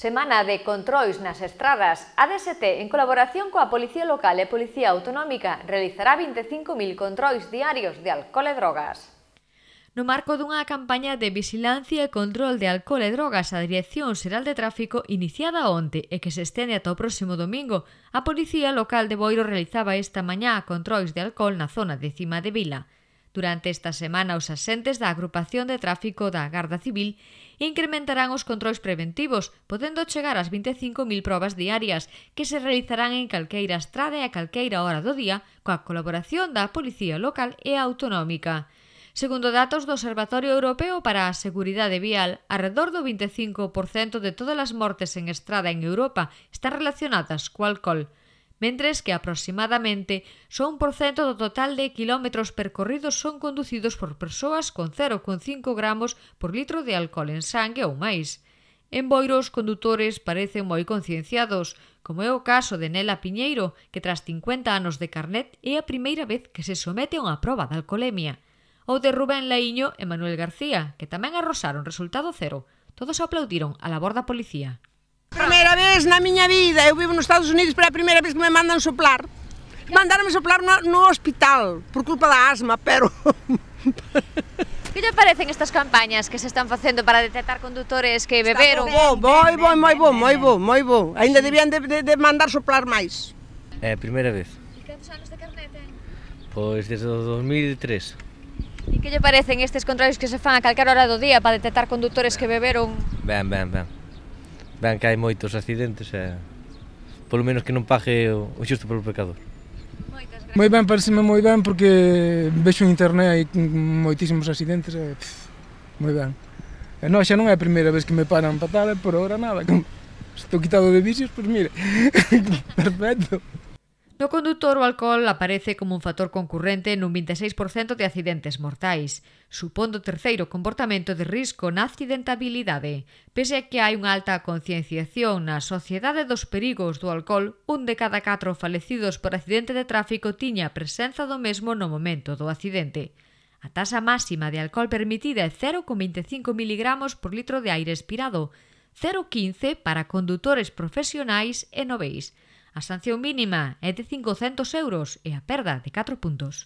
Semana de controis nas estradas, a DST, en colaboración coa Policía Local e Policía Autonómica, realizará 25.000 controis diarios de alcohol e drogas. No marco dunha campaña de vigilancia e control de alcohol e drogas a Dirección Xeral de Tráfico iniciada onte e que se estende ata o próximo domingo, a Policía Local de Boiro realizaba esta mañá controis de alcohol na zona de Cima de Vila. Durante esta semana os asentes da agrupación de tráfico da Garda Civil incrementarán os controis preventivos, podendo chegar ás 25.000 probas diarias que se realizarán en calqueira estrada e a calqueira hora do día coa colaboración da Policía Local e Autonómica. Segundo datos do Observatorio Europeo para a Seguridade Vial, arredor do 25% de todas as mortes en estrada en Europa están relacionadas co alcohol mentres que aproximadamente só un porcento do total de quilómetros percorridos son conducidos por persoas con 0,5 gramos por litro de alcohol en sangue ou máis. En Boiro os condutores parecen moi concienciados, como é o caso de Nela Piñeiro, que tras 50 anos de carnet é a primeira vez que se somete a unha proba de alcolemia. Ou de Rubén Laíño e Manuel García, que tamén arrosaron resultado cero. Todos aplaudiron a labor da policía. Primeira vez na miña vida, eu vivo nos Estados Unidos, pero é a primeira vez que me mandan soplar. Mandaronme soplar no, no hospital, por culpa da asma, pero... Que lle parecen estas campañas que se están facendo para detectar condutores que beberon? Está bo, moi bo, moi bo, moi bo, moi bo. Ainda debían de, de, de mandar soplar máis. É a primeira vez. E cantos anos de carnet ten? Pois desde o 2003. E que lle parecen estes controles que se fan a calquera hora do día para detectar condutores que beberon? Ben, ben, ben. Ben que hai moitos accidentes e polo menos que non pague o, o xusto polo pecador. Moi ben, pareceme moi ben porque vexo en internet hai moitísimos accidentes e pff, moi ben. E non, xa non é a primeira vez que me paran patada, por ahora nada, como estou quitado de vicios, pois pues mire, perfecto. No condutor o alcohol aparece como un factor concurrente nun 26% de accidentes mortais, supondo o terceiro comportamento de risco na accidentabilidade, pese a que hai unha alta concienciación na sociedade dos perigos do alcohol, un de cada catro falecidos por accidente de tráfico tiña presenza do mesmo no momento do accidente. A tasa máxima de alcohol permitida é 0,25 mg por litro de aire expirado, 0,15 para condutores profesionais e noveis, A sanción mínima é de 500 euros e a perda de 4 puntos.